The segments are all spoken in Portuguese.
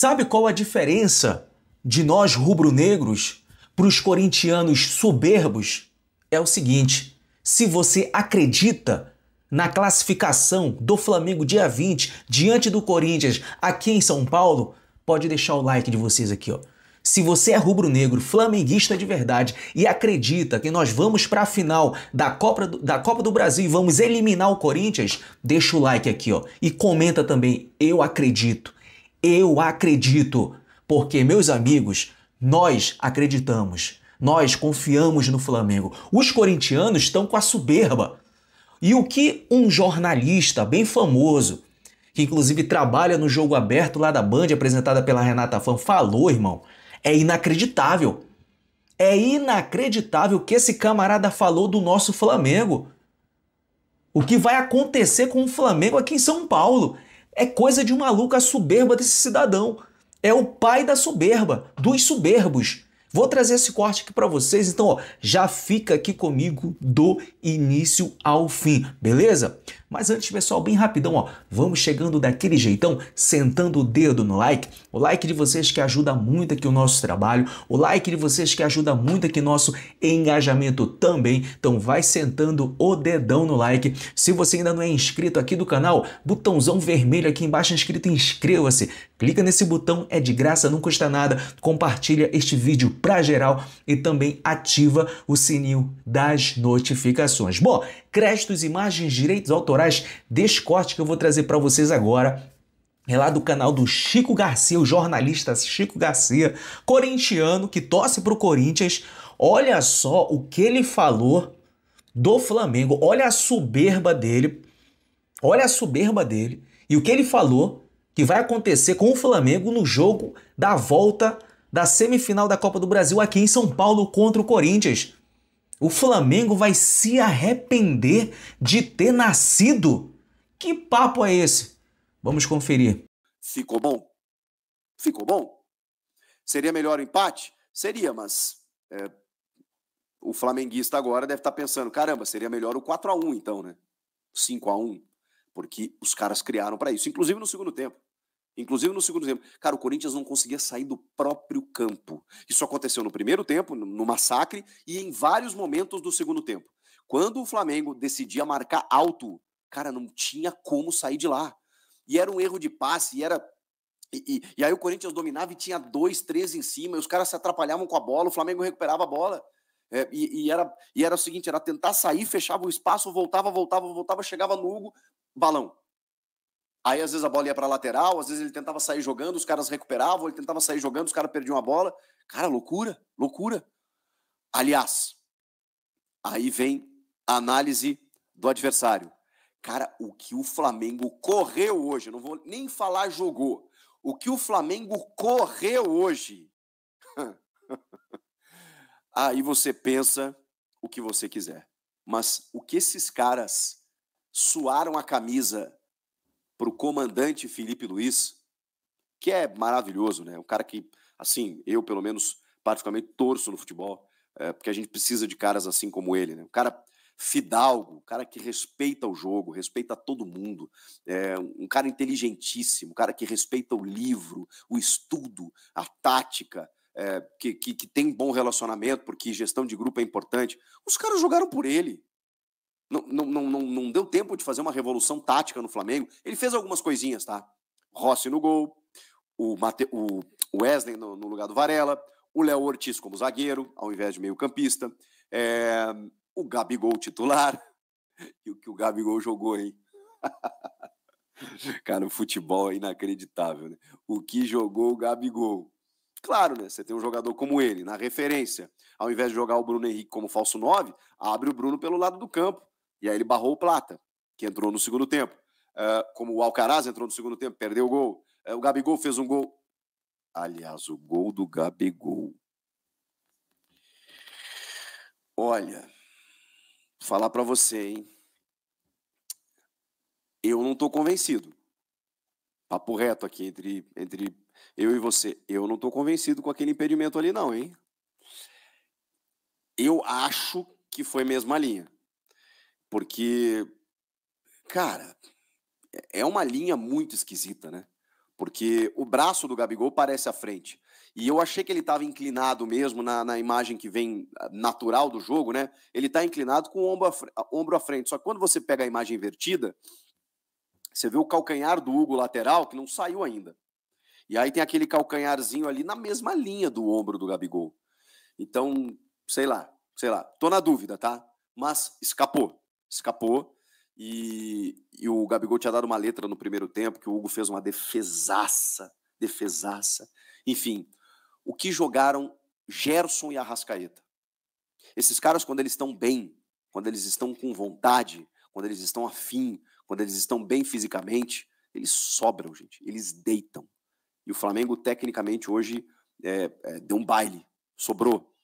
Sabe qual a diferença de nós rubro-negros para os corintianos soberbos? É o seguinte: se você acredita na classificação do Flamengo dia 20 diante do Corinthians aqui em São Paulo, pode deixar o like de vocês aqui, ó. Se você é rubro-negro, flamenguista de verdade e acredita que nós vamos para a final da Copa, do, da Copa do Brasil e vamos eliminar o Corinthians, deixa o like aqui, ó, e comenta também eu acredito. Eu acredito, porque, meus amigos, nós acreditamos, nós confiamos no Flamengo. Os corintianos estão com a soberba. E o que um jornalista bem famoso, que inclusive trabalha no jogo aberto lá da Band, apresentada pela Renata Fan, falou, irmão, é inacreditável. É inacreditável o que esse camarada falou do nosso Flamengo. O que vai acontecer com o Flamengo aqui em São Paulo? É coisa de um a soberba desse cidadão. É o pai da soberba, dos soberbos. Vou trazer esse corte aqui para vocês, então ó, já fica aqui comigo do início ao fim, beleza? Mas antes, pessoal, bem rapidão, ó, vamos chegando daquele jeitão, sentando o dedo no like. O like de vocês que ajuda muito aqui o nosso trabalho, o like de vocês que ajuda muito aqui nosso engajamento também. Então vai sentando o dedão no like. Se você ainda não é inscrito aqui do canal, botãozão vermelho aqui embaixo é inscrito, inscreva-se. Clica nesse botão, é de graça, não custa nada. Compartilha este vídeo pra geral e também ativa o sininho das notificações. Bom, créditos, imagens, direitos autorais atrás desse corte que eu vou trazer para vocês agora é lá do canal do Chico Garcia, o jornalista Chico Garcia, corintiano que torce para o Corinthians. Olha só o que ele falou do Flamengo. Olha a soberba dele. Olha a soberba dele e o que ele falou que vai acontecer com o Flamengo no jogo da volta da semifinal da Copa do Brasil aqui em São Paulo contra o Corinthians. O Flamengo vai se arrepender de ter nascido. Que papo é esse? Vamos conferir. Ficou bom? Ficou bom? Seria melhor o empate? Seria, mas é, o flamenguista agora deve estar tá pensando: caramba, seria melhor o 4 a 1 então, né? 5 a 1 porque os caras criaram para isso, inclusive no segundo tempo. Inclusive no segundo tempo. Cara, o Corinthians não conseguia sair do próprio campo. Isso aconteceu no primeiro tempo, no massacre, e em vários momentos do segundo tempo. Quando o Flamengo decidia marcar alto, cara, não tinha como sair de lá. E era um erro de passe, e era. E, e, e aí o Corinthians dominava e tinha dois, três em cima, e os caras se atrapalhavam com a bola, o Flamengo recuperava a bola. É, e, e, era, e era o seguinte: era tentar sair, fechava o espaço, voltava, voltava, voltava, chegava no Hugo, balão. Aí às vezes a bola ia para lateral, às vezes ele tentava sair jogando, os caras recuperavam, ele tentava sair jogando, os caras perdiam a bola. Cara, loucura, loucura. Aliás, aí vem a análise do adversário. Cara, o que o Flamengo correu hoje, não vou nem falar jogou. O que o Flamengo correu hoje. aí você pensa o que você quiser. Mas o que esses caras suaram a camisa para o comandante Felipe Luiz, que é maravilhoso, né? Um cara que, assim, eu pelo menos particularmente torço no futebol, é, porque a gente precisa de caras assim como ele, né? Um cara fidalgo, um cara que respeita o jogo, respeita todo mundo, é, um cara inteligentíssimo, um cara que respeita o livro, o estudo, a tática, é, que, que, que tem bom relacionamento, porque gestão de grupo é importante. Os caras jogaram por ele, não, não, não, não deu tempo de fazer uma revolução tática no Flamengo. Ele fez algumas coisinhas, tá? Rossi no gol, o, Mate, o Wesley no, no lugar do Varela, o Léo Ortiz como zagueiro, ao invés de meio-campista, é, o Gabigol titular. E o que o Gabigol jogou, hein? Cara, o futebol é inacreditável, né? O que jogou o Gabigol. Claro, né? Você tem um jogador como ele, na referência. Ao invés de jogar o Bruno Henrique como falso 9, abre o Bruno pelo lado do campo. E aí ele barrou o Plata, que entrou no segundo tempo. Uh, como o Alcaraz entrou no segundo tempo, perdeu o gol. Uh, o Gabigol fez um gol. Aliás, o gol do Gabigol. Olha, vou falar para você, hein? Eu não tô convencido. Papo reto aqui entre, entre eu e você. Eu não tô convencido com aquele impedimento ali, não, hein? Eu acho que foi mesma linha. Porque, cara, é, é uma linha muito esquisita, né? Porque o braço do Gabigol parece à frente. E eu achei que ele estava inclinado mesmo na, na, imagem que vem ah, natural do jogo, né? Ele está inclinado com o ombro, ah, ombro à frente. Só que quando você pega a imagem invertida, você vê o calcanhar do Hugo lateral que não saiu ainda. E aí tem aquele calcanharzinho ali na mesma linha do ombro do Gabigol. Então, sei lá, sei lá. Tô na dúvida, tá? Mas escapou escapou. E, e, o Gabigol tinha dado uma letra no primeiro tempo, que o Hugo fez uma defesaça, defesaça. Enfim, o que jogaram Gerson e Arrascaeta? Esses caras, quando eles estão bem, quando eles estão com vontade, quando eles estão afim, quando eles estão bem fisicamente, eles sobram, gente, eles deitam. E o Flamengo, tecnicamente, hoje é, é, deu um baile, sobrou.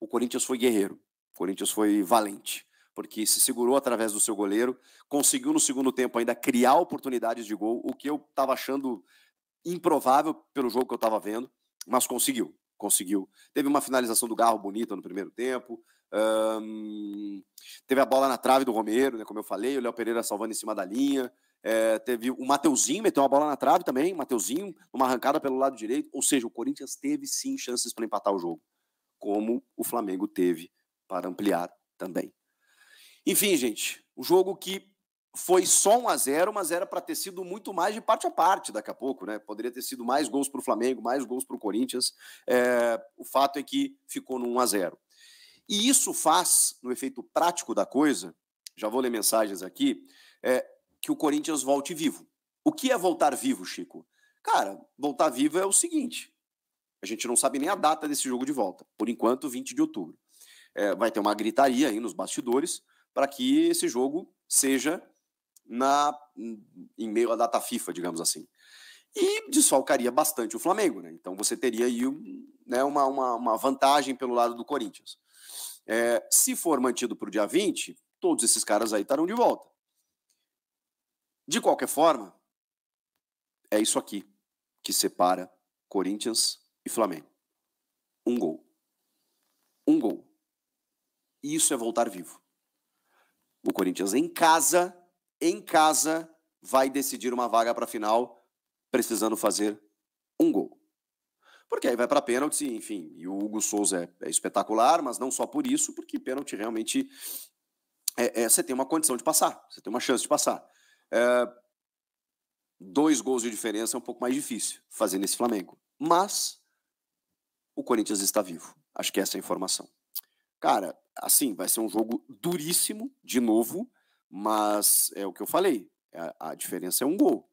O Corinthians foi guerreiro, o Corinthians foi valente porque se segurou através do seu goleiro, conseguiu no segundo tempo ainda criar oportunidades de gol, o que eu estava achando improvável pelo jogo que eu estava vendo, mas conseguiu, conseguiu. Teve uma finalização do Garro bonita no primeiro tempo, hum, teve a bola na trave do Romero, né, como eu falei, o Léo Pereira salvando em cima da linha, é, teve o Mateuzinho meteu uma bola na trave também, Mateuzinho, uma arrancada pelo lado direito, ou seja, o Corinthians teve sim chances para empatar o jogo, como o Flamengo teve para ampliar também. Enfim, gente, o jogo que foi só 1 a 0 mas era para ter sido muito mais de parte a parte daqui a pouco, né? Poderia ter sido mais gols para o Flamengo, mais gols para o Corinthians. É, o fato é que ficou no 1 a 0 E isso faz, no efeito prático da coisa, já vou ler mensagens aqui, é, que o Corinthians volte vivo. O que é voltar vivo, Chico? Cara, voltar vivo é o seguinte: a gente não sabe nem a data desse jogo de volta. Por enquanto, 20 de outubro. É, vai ter uma gritaria aí nos bastidores para que esse jogo seja na em meio à data FIFA, digamos assim. E desfalcaria bastante o Flamengo, né? Então você teria aí né, uma, uma, uma, vantagem pelo lado do Corinthians. É, se for mantido para o dia 20, todos esses caras aí estarão de volta. De qualquer forma, é isso aqui que separa Corinthians e Flamengo. Um gol. Um gol. E isso é voltar vivo. O Corinthians em casa, em casa, vai decidir uma vaga para a final, precisando fazer um gol. Porque aí vai para pênalti, enfim, e o Hugo Souza é, é, espetacular, mas não só por isso, porque pênalti realmente é, é, você tem uma condição de passar, você tem uma chance de passar. É, dois gols de diferença é um pouco mais difícil fazer nesse Flamengo. Mas o Corinthians está vivo. Acho que essa é a informação. Cara, assim, vai ser um jogo duríssimo, de novo, mas é o que eu falei. A, é, a diferença é um gol.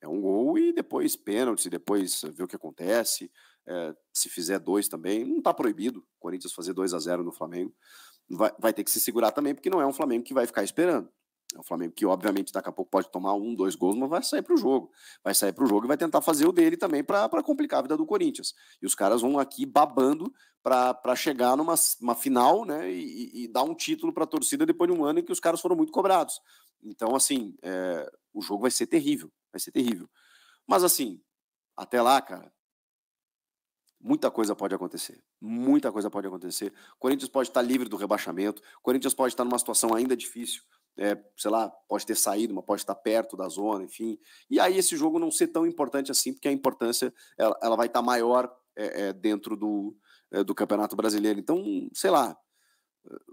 É um gol e depois pênalti, depois ver o que acontece. É, se fizer dois também, não está proibido. O Corinthians fazer 2 a 0 no Flamengo. Vai, vai ter que se segurar também, porque não é um Flamengo que vai ficar esperando. É um Flamengo que, obviamente, daqui a pouco pode tomar um, dois gols, mas vai sair para o jogo. Vai sair para o jogo e vai tentar fazer o dele também para complicar a vida do Corinthians. E os caras vão aqui babando para chegar numa uma final né, e, e dar um título para a torcida depois de um ano em que os caras foram muito cobrados. Então, assim, é, o jogo vai ser terrível. Vai ser terrível. Mas, assim, até lá, cara, muita coisa pode acontecer. Muita coisa pode acontecer. Corinthians pode estar livre do rebaixamento. Corinthians pode estar numa situação ainda difícil é, sei lá, pode ter saído, mas pode estar perto da zona, enfim. E aí esse jogo não ser tão importante assim, porque a importância ela, ela vai estar maior é, é, dentro do, é, do Campeonato Brasileiro. Então, sei lá,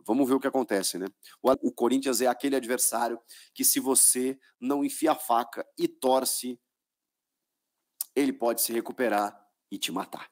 vamos ver o que acontece, né? O, o Corinthians é aquele adversário que se você não enfia a faca e torce, ele pode se recuperar e te matar.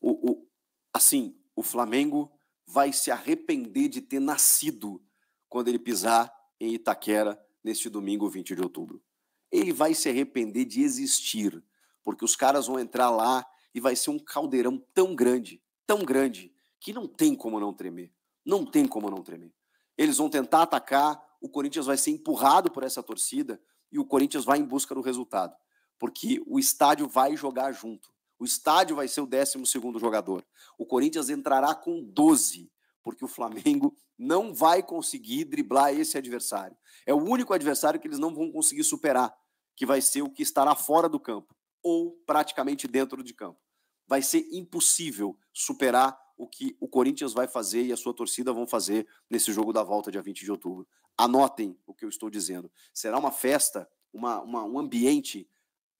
O, o assim, o Flamengo vai se arrepender de ter nascido quando ele pisar em Itaquera neste domingo 20 de outubro. Ele vai se arrepender de existir, porque os caras vão entrar lá e vai ser um caldeirão tão grande, tão grande, que não tem como não tremer. Não tem como não tremer. Eles vão tentar atacar, o Corinthians vai ser empurrado por essa torcida e o Corinthians vai em busca do resultado, porque o estádio vai jogar junto. O estádio vai ser o 12 jogador. O Corinthians entrará com 12 porque o Flamengo não vai conseguir driblar esse adversário. É o único adversário que eles não vão conseguir superar, que vai ser o que estará fora do campo ou praticamente dentro de campo. Vai ser impossível superar o que o Corinthians vai fazer e a sua torcida vão fazer nesse jogo da volta, dia 20 de outubro. Anotem o que eu estou dizendo. Será uma festa, uma, uma um ambiente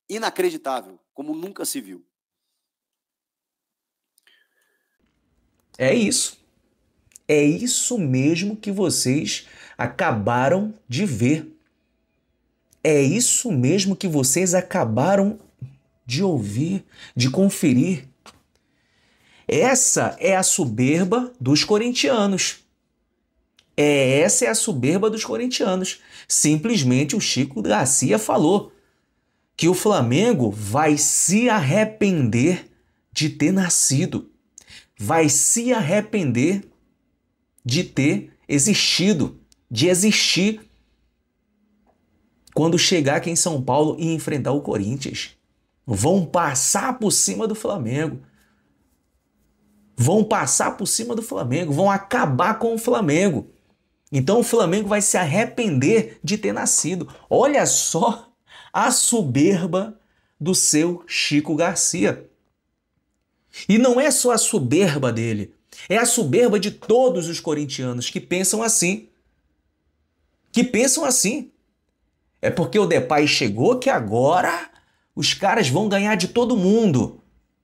inacreditável, como nunca se viu. É isso. É isso mesmo que vocês acabaram de ver. É isso mesmo que vocês acabaram de ouvir, de conferir. Essa é a soberba dos corintianos. É, essa é a soberba dos corintianos. Simplesmente o Chico Garcia falou que o Flamengo vai se arrepender de ter nascido, vai se arrepender de ter existido, de existir quando chegar aqui em São Paulo e enfrentar o Corinthians. Vão passar por cima do Flamengo. Vão passar por cima do Flamengo, vão acabar com o Flamengo. Então o Flamengo vai se arrepender de ter nascido. Olha só a soberba do seu Chico Garcia. E não é só a soberba dele, é a soberba de todos os corintianos que pensam assim. Que pensam assim. É porque o Depay chegou que agora os caras vão ganhar de todo mundo,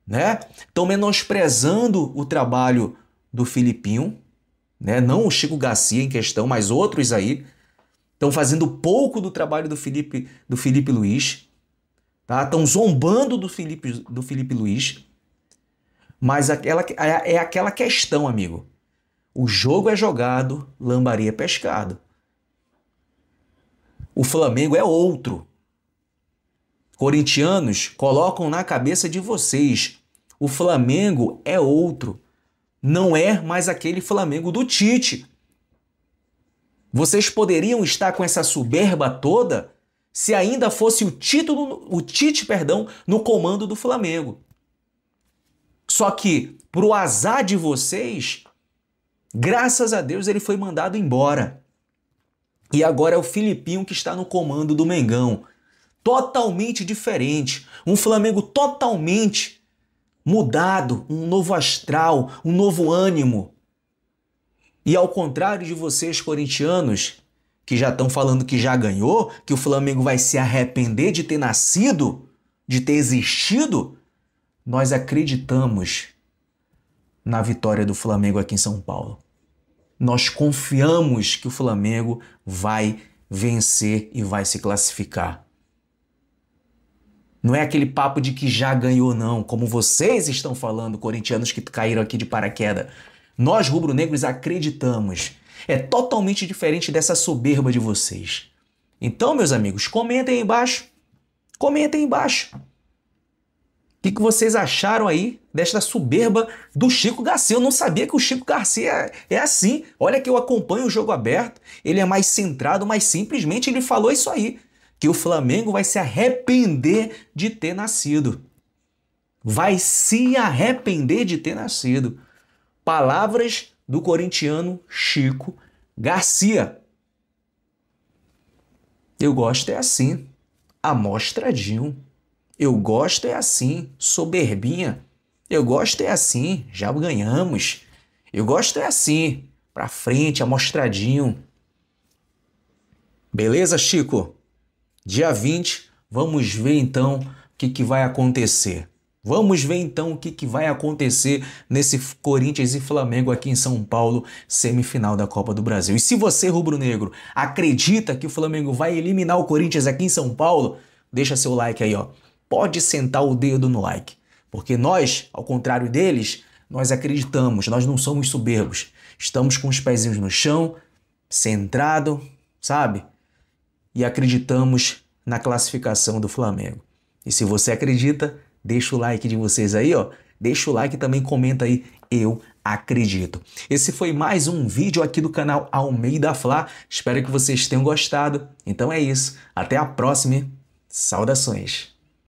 né? Estão menosprezando o trabalho do Filipinho, né? Não o Chico Garcia em questão, mas outros aí estão fazendo pouco do trabalho do Felipe do Felipe Luiz, tá? Estão zombando do Felipe do Felipe Luiz. Mas aquela, é, é, aquela questão, amigo. O jogo é jogado, lambaria é pescado. O Flamengo é outro. Corintianos, colocam na cabeça de vocês. O Flamengo é outro. Não é mais aquele Flamengo do Tite. Vocês poderiam estar com essa soberba toda se ainda fosse o título, o Tite, perdão, no comando do Flamengo. Só que, pro azar de vocês, graças a Deus ele foi mandado embora. E agora é o Filipinho que está no comando do Mengão. Totalmente diferente. Um Flamengo totalmente mudado, um novo astral, um novo ânimo. E ao contrário de vocês, corintianos, que já estão falando que já ganhou, que o Flamengo vai se arrepender de ter nascido, de ter existido, nós acreditamos na vitória do Flamengo aqui em São Paulo. Nós confiamos que o Flamengo vai vencer e vai se classificar. Não é aquele papo de que já ganhou, não, como vocês estão falando, corintianos que caíram aqui de paraquedas. Nós, rubro-negros, acreditamos. É totalmente diferente dessa soberba de vocês. Então, meus amigos, comentem aí embaixo. Comentem aí embaixo que, que vocês acharam aí desta soberba do Chico Garcia? Eu não sabia que o Chico Garcia é assim. Olha que eu acompanho o jogo aberto, ele é mais centrado, mas simplesmente ele falou isso aí, que o Flamengo vai se arrepender de ter nascido. Vai se arrepender de ter nascido. Palavras do corintiano Chico Garcia. Eu gosto é assim, amostradinho. Eu gosto é assim, soberbinha. Eu gosto é assim, já ganhamos. Eu gosto é assim, pra frente, amostradinho. Beleza, Chico? Dia 20, vamos ver então o que, que vai acontecer. Vamos ver então o que, que vai acontecer nesse Corinthians e Flamengo aqui em São Paulo, semifinal da Copa do Brasil. E se você, rubro-negro, acredita que o Flamengo vai eliminar o Corinthians aqui em São Paulo, deixa seu like aí, ó pode sentar o dedo no like. Porque nós, ao contrário deles, nós acreditamos, nós não somos soberbos. Estamos com os pezinhos no chão, centrado, sabe? E acreditamos na classificação do Flamengo. E se você acredita, deixa o like de vocês aí, ó. Deixa o like e também comenta aí, eu acredito. Esse foi mais um vídeo aqui do canal Almeida Fla. Espero que vocês tenham gostado. Então é isso. Até a próxima. Saudações.